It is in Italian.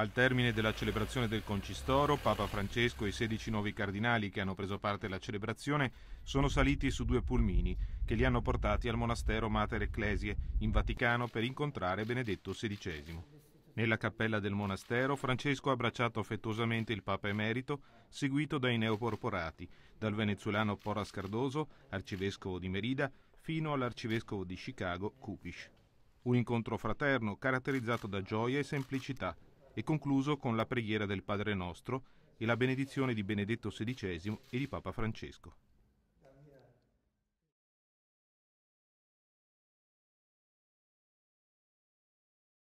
Al termine della celebrazione del Concistoro, Papa Francesco e i 16 nuovi cardinali che hanno preso parte alla celebrazione sono saliti su due pulmini che li hanno portati al monastero Mater Ecclesie in Vaticano per incontrare Benedetto XVI. Nella cappella del monastero Francesco ha abbracciato affettuosamente il Papa Emerito, seguito dai neoporporati, dal venezuelano Porras Cardoso, arcivescovo di Merida, fino all'arcivescovo di Chicago, Kupish. Un incontro fraterno caratterizzato da gioia e semplicità, e concluso con la preghiera del Padre Nostro e la benedizione di Benedetto XVI e di Papa Francesco.